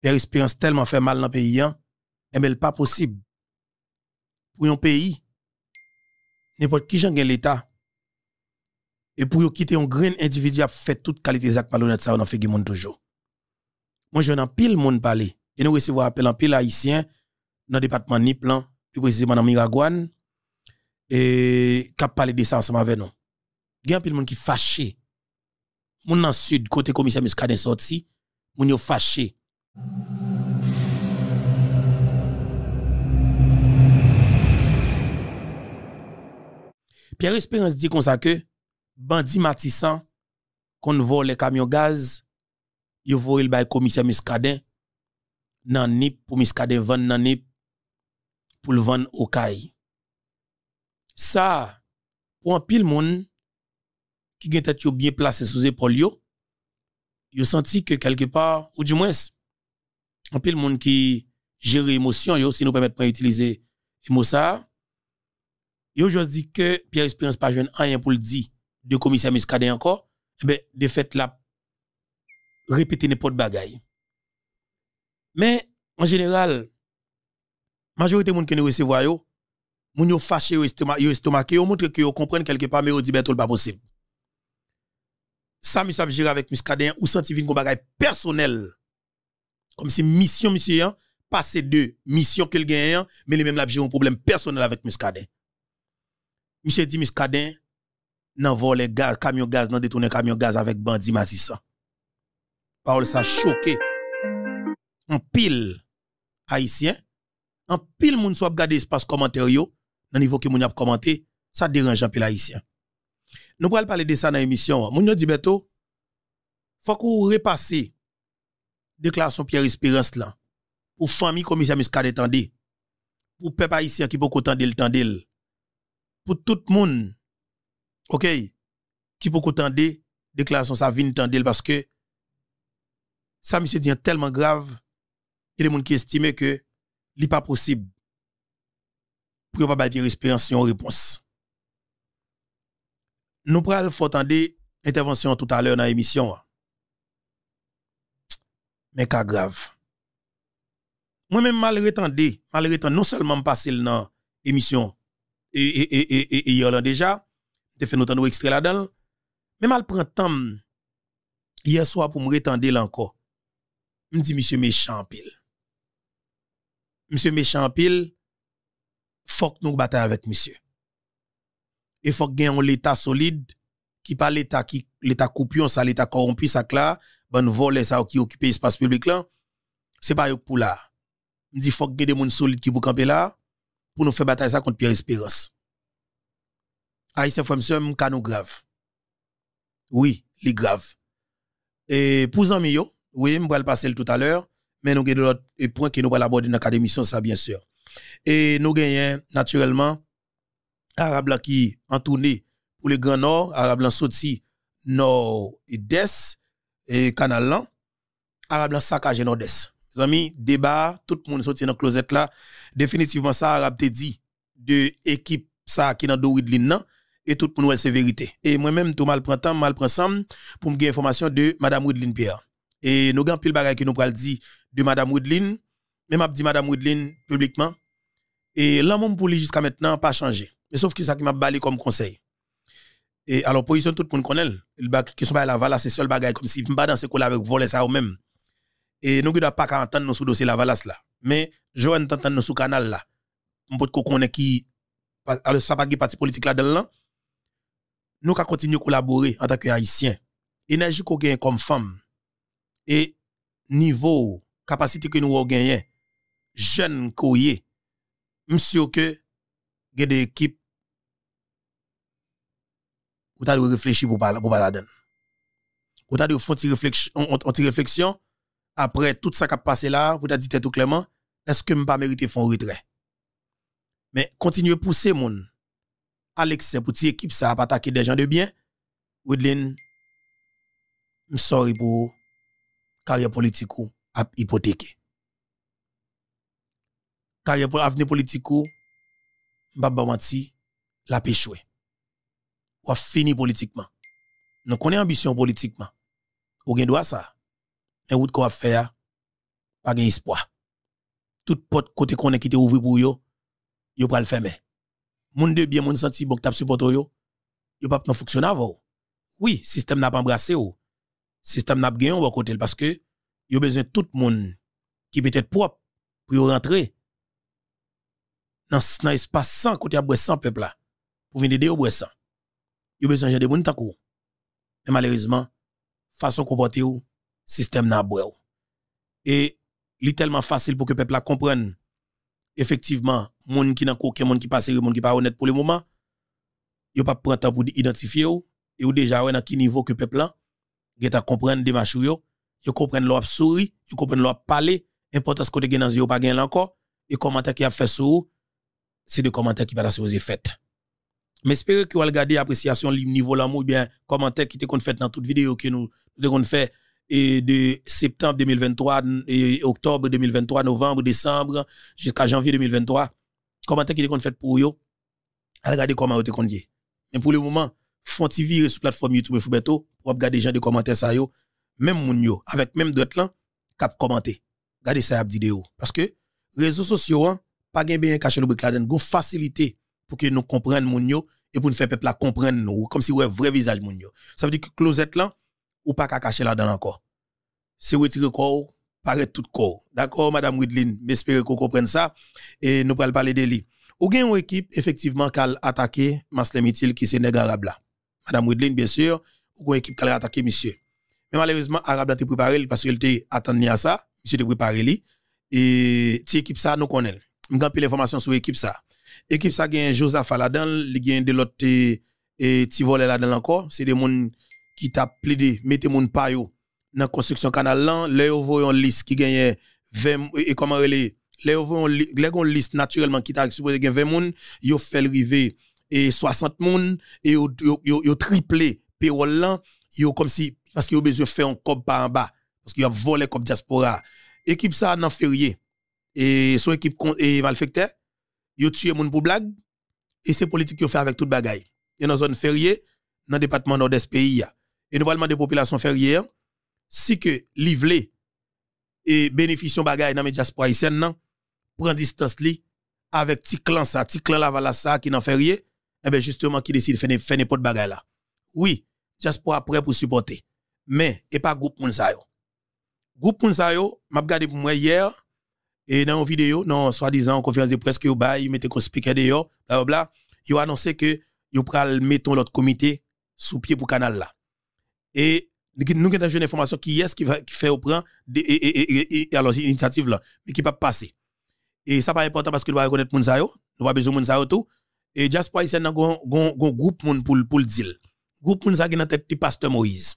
Père Espérance tellement fait mal dans le pays, hein, et eh, n'est pas possible. Pour un pays, n'importe qui j'en l'État, et pour quitter un grain individu a fait toute qualité Zach ça, on en fait monde toujours. Moi, j'en ai pile monde parler, et nous recevons appel en pile haïtien dans le département Niplan, plus précisément dans Miragouane, et qui a parlé de ça ensemble avec nous. Il y a pile monde qui fâché. Moun dans sud, côté commissaire Muscadet sorti, moun yo fâché Pierre Espérance dit comme ça que bandit Matissan qu'on vole les camions gaz, ils vole le commissaire Miscadin nan pour Miscadin vendre nan pour le vendre au CAI. Ça pour un pile monde qui gen tête bien placé sous épaule yo, yo senti que quelque part ou du moins un pile monde qui gère émotion yo si nous permettre pas utiliser mot ça et aujourd'hui que Pierre Espérance pas jeune rien pour le dire de commissaire Muscadet encore, eh ben, de fait là, répéter de bagaille. Mais, en général, majorité qui gens recevoir yo, moun yo fâché yo estomac, yo estomac, yo montre que yo comprennent quelque part, mais yo dit ben pas possible. Ça, nous a avec Muscadet, ou senti une bagaille personnel. Comme si mission, monsieur, hein, passé de mission qu'il gagne, hein, mais les même l'a un problème personnel avec Muscadet. Monsieur Dimis Cadin, nan vole gaz, camion gaz, nan détourner camion gaz avec bandi Mazissan. Paul ça choqué. En pile haïtien, en pile moun soit gade espace commentaire yo, nan niveau que moun a commenté, ça dérange en pile haïtien. Nous pourrons parler de ça dans l'émission. Moun yon dit beto, faut qu'on repasse déclaration Pierre Espérance là pour famille commissaire Miscadé tendé pour peuple haïtien qui beaucoup tendé le tendé pour tout le monde, ok, qui peut entendre déclaration ça vient entendre parce que ça monsieur dit tellement grave et les gens qui estiment que ce n'est pas possible pour pas expérience, en réponse. Nous prenons faut attendre intervention tout à l'heure dans l'émission. Mais cas grave. Moi-même, malgré tant, malgré tant, non seulement passer dans l'émission, et a déjà, te fait notre extrait là-dedans. Même mal prend temps hier soir pour me retendre là encore. Me dit monsieur méchant pile. Monsieur méchant pile faut que nous battons avec monsieur. Et faut que l'état solide qui pas l'état qui l'état coupion ça l'état corrompu ça là, ben voler ça qui occupe espace public là. C'est pas pour là. Me dit faut que des monde solide qui pour camper là pour nous faire bataille ça contre Pierre Espérance. Aïssa frère nous canon grave. Oui, les grave. Et pour amis yo, oui, on vais le passer tout à l'heure, mais nous avons d'autres point que nous allons aborder dans l'académie, émission ça bien sûr. Et nous gagnons naturellement Arabes qui en tournée pour le Grand Nord, Arabes sorti nord et et canal là, Arabes nord-est amis, débat, tout le monde sorti dans la closette là. Définitivement, ça, a été dit de l'équipe ça qui est dans non et tout le monde c'est vérité. Et moi-même, tout mal prend temps, mal prend pour me donner information de Mme Woodline Pierre. Et nous avons pile bagaille qui nous parle dit de Madame Woodline, même a dit Mme Woodline publiquement. Et l'amour pour lui jusqu'à maintenant pas changé. Mais sauf que ça qui m'a balé comme conseil. Et alors, position tout le monde connaît. Le qui sont à la c'est seul bagaille, comme si je ne pas dans ce avec voler ça ou même et nous ne pas entendre nous sous dossier la valasse là mais je vais entendre nous sous canal là on peut connaît qui alors ça pas parti politique là dedans nous continuons continuer collaborer en tant qu'haïtiens énergie qu'on gagne comme femme et niveau capacité que nous avons gagné jeune courrier monsieur que il des équipes ou t'as réfléchir pour parler pour pas la donne ou t'as de une réflexion réflexion après tout ça qui a passé là, vous avez dit tout clairement, est-ce que je pas mérité un retrait? Mais continuez à pousser mon. Alex, c'est pour cette équipe, ça a attaqué des gens de bien. Woodlin, je sorry pour carrière politique à La Carrière pour avenir politique, Mbaba Wanti, la péchoué. Ou a fini politiquement. Nous on est ambition politiquement. Ou gen doit ça et route quoi faire, pas espoir Toute porte côté qu'on est qui était ouvert pour yo, yo pas le fermer. monde de bien, monde senti bon que t'as supporté yo, yo pas fonctionner avant. Oui, système n'a pas embrassé ou Système n'a pas gagné au côté parce que yo besoin tout le monde qui peut être propre pour rentrer dans dans espace sans côté à sans peuple là pour venir aider au bois sans. Yo besoin de gens de bon Mais malheureusement, façon comporter ou système n'a Et il tellement facile pour que le peuple la comprenne. Effectivement, monde qui n'a aucun monde qui pas sérieux, monde qui pas honnête pour le moment, il pas prendre temps pour identifier et ou déjà ouais dans quel niveau que peuple là, il à comprendre des yo, yo comprendre leur souri, yo comprendre leur parler, importance côté gain dans yo pas gain encore et commentaires qui a fait sur c'est des commentaires qui va la aux effets Mais j'espère que vous allez garder appréciation niveau l'amour bien commentaire qui te qu'on fait dans toute vidéo que nous te qu'on fait et de septembre 2023, et octobre 2023, novembre, décembre, jusqu'à janvier 2023. Comment est-ce qu'il fait pour eux? Regardez comment vous avez Mais pour le moment, font virer sur la plateforme YouTube Foubeto, pour regarder les gens de commentaires ça, même moun yo, avec même d'autres là, cap commenter. Regardez ça, vidéo. Parce que, réseaux sociaux, hein, pas gain bien caché le facilité pour que nous comprenions moun et pour nous faire peuple comprendre nous, comme si vous un vrai visage Ça veut dire que Closette là, ou pas qu'à cacher là-dedans encore. C'est retirer corps, paraît tout corps. D'accord, Madame Widlin, j'espère que vous comprenez ça et nous allons parler de lui. Ou bien une équipe, effectivement, qui a attaqué Maslemitil qui c'est là. Madame Widlin, bien sûr, ou une équipe qui a attaqué monsieur. Mais malheureusement, Arabla été préparé parce qu'il était attendu à ça, monsieur était préparé lui. Et cette équipe ça, nous connaissons. Nous avons l'information sur l'équipe ça. L'équipe ça gagne Joseph là-dedans, il a de l'autre et vole là-dedans encore. C'est des gens qui t'a plaidé, mettez mon yo dans la construction canal là, les voyon liste qui gagne 20 et comment les les liste naturellement qui t'a supposé gagner 20 moun, yo fait river et 60 moun et yo yo, yo triplé payroll là, yo comme si parce qu'ils ont besoin de faire un cop par en bas parce qu'ils ont volé comme diaspora. Équipe ça dans Ferrier, et son équipe et malfecteur, yo tué moun pour blague et c'est politique qui fait avec toute bagaille. Et dans zone Ferrier, dans le département nord-est pays et nous parlons de populations ferrière, si que livré et de bagaille dans les diaspora haïtienne, prend distance li avec petit clan ça, petit clan la qui n'en fait rien, eh bien justement qui décide de faire n'importe bagaille là. Oui, diaspora prêt pour supporter. Mais, et pas groupe moun Le Groupe moun je yo, m'a regardé pour moi hier, et dans une vidéo, non, soi-disant, conférence de presse que vous bail mettait mette ko speaker de bla bla il a annoncé que il pral mettre l'autre comité sous pied pour canal là. Et nous avons une information qui est ce qui fait au prend et, et, alors initiative là mais qui va passer et ça pas important parce que nous va reconnaître les gens, nous besoin de tout et diaspora ici dans a groupe pour pour le deal groupe moun est qui pasteur Moïse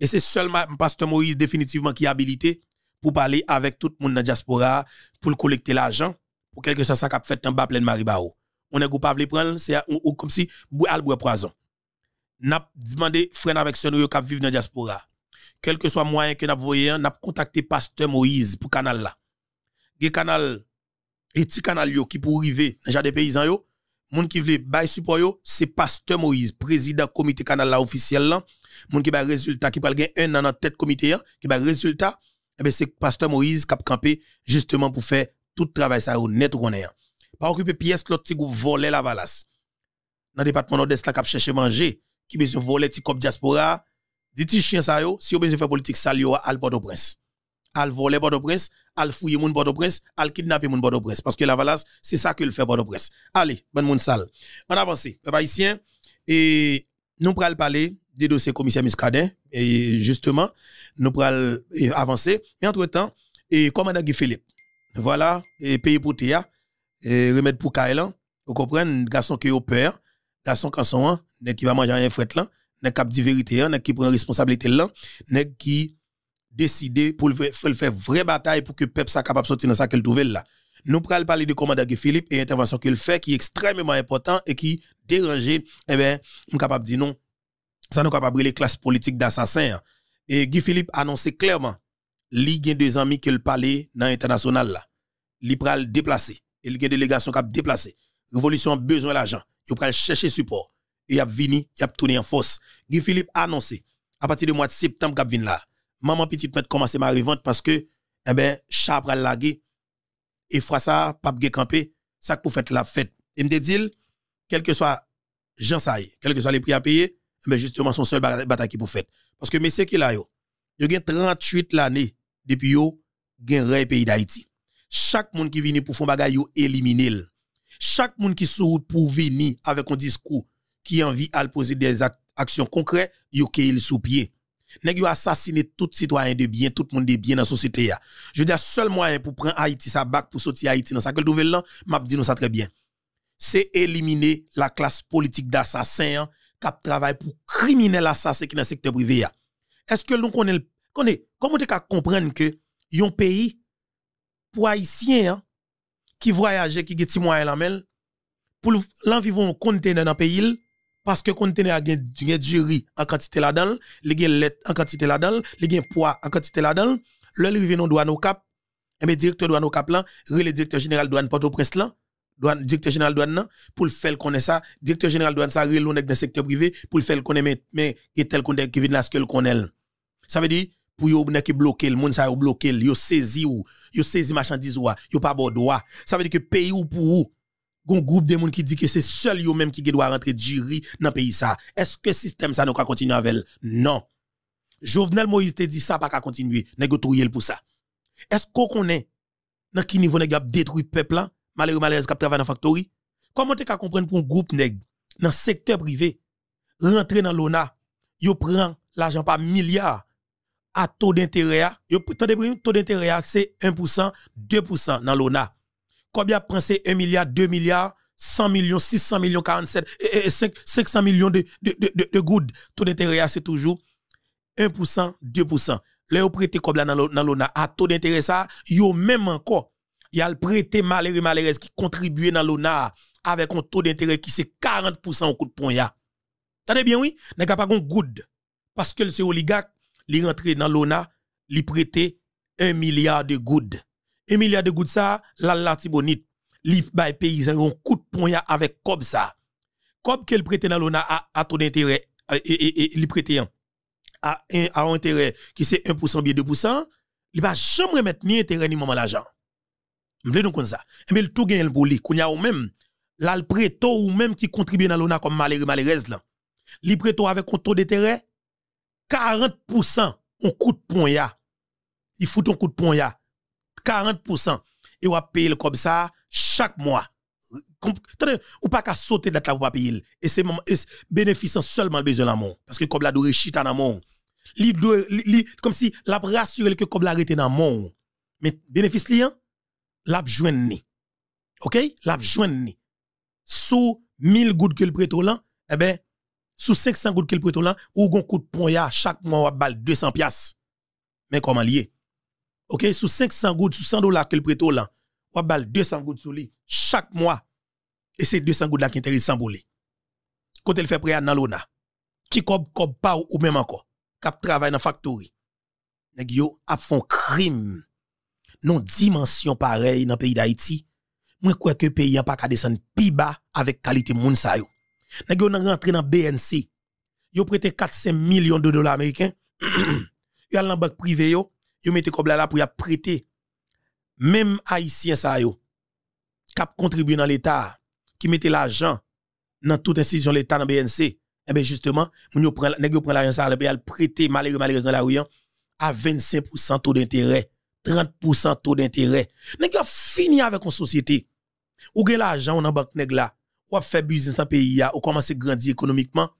et c'est seulement pasteur Moïse définitivement qui est habilité pour parler avec tout le monde dans diaspora pour collecter l'argent pour quelque chose ça a fait en bas plein Maribao on est groupe le prendre c'est comme si al boire poison n'a demandé frère avec ce nous qui vivent dans la diaspora. Quel que soit moyen que n'a voyé, n'a contacté pasteur Moïse pour canal là. le canal et petit canal yo qui pour arriver dans des paysans yo, moun qui veut bail support yo, c'est pasteur Moïse, président comité canal là officiel là, moun qui ba résultat qui parle gain un an en tête comité qui un résultat, eh ben, c'est pasteur Moïse qui a campé justement pour faire tout travail ça net pas Pas occuper pièce l'autre petit voler la valasse. Dans le département nord-est là qui chercher manger qui besoin voler comme diaspora, dit ti chien ça yo, si yo besoin faire politique sale, yo à Port-au-Prince. Al voler Port-au-Prince, al fouiller moun Port-au-Prince, al kidnapper moun port prince parce que la valance, c'est ça que le fait Port-au-Prince. Allez, bon moun sale. On avance, peuple haïtien et nous pral parler des dossiers commissaire Miscadin. et justement nous pral avancer mais entre-temps et commandant Guy Philippe. Voilà, et pays pour Théa, et remettre pour Kaelan, vous comprenez, garçon qui est au père, garçon canson hein, nèg qui va manger un fret là nèg qui dit vérité hein, nèg qui prend responsabilité là nèg qui décider pour le faire vraie bataille pour que peuple soit capable de sortir dans ça qu'elle trouve là nous pral parler de commandant Philippe et intervention qu'il fait qui est extrêmement important et qui dérangeait eh ben on capable dire non ça nous capable les classes politiques d'assassins hein. et Guy Philippe annoncé clairement li gen des amis qu'il parlait dans international là li pral déplacer et délégations qui délégation déplacé. La révolution a besoin l'argent vous pouvez chercher support. Et vous vini, a tourné en force. Guy Philippe a annoncé, à partir du mois de septembre, vous venu là. Maman petite mette commencer ma revente parce que, eh ben, chat pral lagué. Et ça, pape pas camper Ça pour faire la fête. Et me dit, quel que soit Jean Saï, quel que soit les prix à payer, mais eh ben, justement, son seul bataille qui pour fête. Parce que, monsieur qui là, yo, yo 38 l'année depuis yo, le pays d'Haïti. Chaque monde qui vient pour faire il yo éliminer chaque monde qui se pour venir avec un discours qui envie à poser des actions concrètes, yo qu'il sous pied. Nèg yo assassiné tout citoyen de bien, tout monde de bien dans la société Je dis seul moyen pour prendre Haïti sa bac pour sortir Haïti dans sa gueule nouvelle là, m'a dit nous ça très bien. C'est éliminer la classe politique d'assassins hein, qui travaille pour criminels assassins qui dans le secteur privé Est-ce que nous connaissons comment tu comprendre que un pays pour hein, qui voyageait, qui a moyen à mel, pour l'envivre un conteneur dans le pays, parce que conteneur a du riz en quantité là-dedans, il y lait en quantité là-dedans, il y a poids en quantité là-dedans, le livre non douane au cap, et eh bien directeur douane au cap là, le directeur général douane Port-au-Prince là, douane, directeur général douane là, pour le faire connaître ça, directeur général douane ça, relou dans le secteur privé, pour le faire connaître, mais, mais, tel qu'on qui vient là, ce que connaît. Ça veut dire, pour un qui bloqué le monde ça yon bloqué yo saisi ou yo saisi marchandise ou yo pas bon droit ça veut dire que pays ou pour ou un groupe de monde qui dit que c'est seul yon même qui doit rentrer du riz dans pays ça est-ce que système ça ne va continuer avec non Jovenel Moïse te dit ça pas qu'à continuer négocier pour ça est-ce qu'on connaît dans qui niveau a détruit peuple là malheureux malheureuse qui travaille dans factory comment tu qu'à comprendre pour un groupe nèg dans secteur privé rentrer dans l'ONA il prend l'argent par milliard à taux d'intérêt, taux d'intérêt c'est 1%, 2% dans l'ONA. Combien prend c'est 1 milliard, 2 milliards, 100 millions, 600 millions, 47, 5, 500 millions de, de, de, Taux d'intérêt c'est toujours 1%, 2%. Là, vous comme dans l'ONA à taux d'intérêt ça, même encore, y a le prêté malheureux malheureux qui contribue dans l'ONA avec un taux d'intérêt qui c'est 40% au coup de poing. Tenez bien, oui, n'est pas good. Parce que c'est oligarque, li rentrer dans l'ONA, li prêter 1 milliard de goudes. 1 milliard de goudes ça, la la tibonite, li bay paysan un coup de poing avec comme ça. Comme qu'elle prête dans l'ONA à, à taux d'intérêt et, li prêter à un intérêt qui c'est 1% bien 2%, li va jamais mettre ni intérêt ni moment l'argent. Vous voulez donc comme ça. Et eh bien, tout gagne pour lui. Qu'on y a ou même, là, le ou même qui contribue dans l'ONA comme malheureux, malheureuse, là. Li prêto avec un taux d'intérêt 40% on coûte point ya. Il faut un coup de point ya. 40%. Et on va payer comme ça chaque mois. Ou pas qu'à sauter date là pour payer. Et c'est bénéficiant seulement besoin l'amour. Parce que comme la doré chita dans mon. Comme si l'a rassuré que comme la rete dans mon. Mais bénéfice client, hein? l'a ni. OK? L'a ni. Sous 1000 gouttes que le prêt là, eh ben, Sou 500 gout kèl preto lan, ou gon koute pon ya, chak mwen wap bal 200 piyas. Men koman liye. Ok, sou 500 gout, sou 100 dola kèl preto lan, wap bal 200 gout sou li. Chak mwen, e se 200 gout la ki enterize sanbou li. Kote l fè preyan nan lona. Ki kob kob pa ou ou menman ko. Kap travay nan faktori. Neg yo ap fon krim. Non dimensyon parey nan peyi da iti. Mwen kweke peyi an pa kade san pi ba avèk kalite moun sayo. Nèg yo rentré dans BNC. Yo prêté 400 millions de dollars américains. yo a dans banque privée yo, yo mette comme là pour y prêter même haïtien sa yo cap contribuer dans l'état qui mettait l'argent dans toute de l'état dans BNC. Eh bien justement, moun yo prend l'argent ça là ben, hein, pour prêter malheureux malheureux dans la rue à 25% taux d'intérêt, 30% taux d'intérêt. Nèg yo fini avec une société. Ou gen l'argent dans banque nèg ou fait business dans le pays, ou commence à grandir économiquement,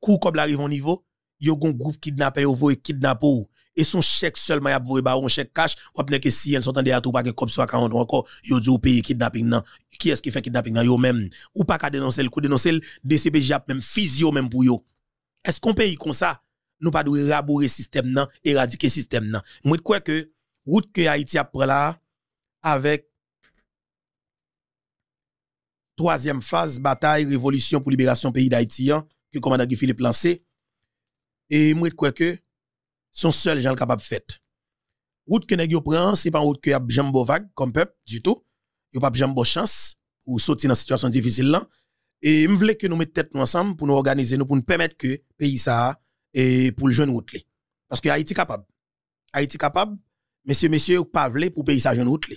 kou comme l'arrive au niveau, yo gon groupe kidnappé ou voye kidnappé ou. Et son chèque seulement y'a voye baron chèque cash, ou apne que si yon s'entende à tout pas que comme soit encore, yo dit ou paye kidnapping nan. Qui est-ce qui fait kidnapping nan yo même? Ou pas qu'à dénoncer le coup dénoncer le même physio même pour yo. Est-ce qu'on paye comme ça? Nous pas de rabourer système nan, éradiquer système nan. Moi, quoi que, route que Haïti a pris là, avec troisième phase, bataille, révolution pour libération pays d'Haïti, hein, que commandant Guy Philippe lancé. Et moi, je crois que son seul gens capable fait. Route que nous prenons, ce n'est pas une route que de vague comme peuple du tout. Il n'y a pas de chance pour sortir dans situation difficile là. Et je voulais que nous mettions tête nous ensemble pour nous organiser, nous, pour nous permettre que pays ça et pour le jeune route. Parce que Haïti capable. Haïti capable, messieurs, messieurs, pas pour pays ça jeune route.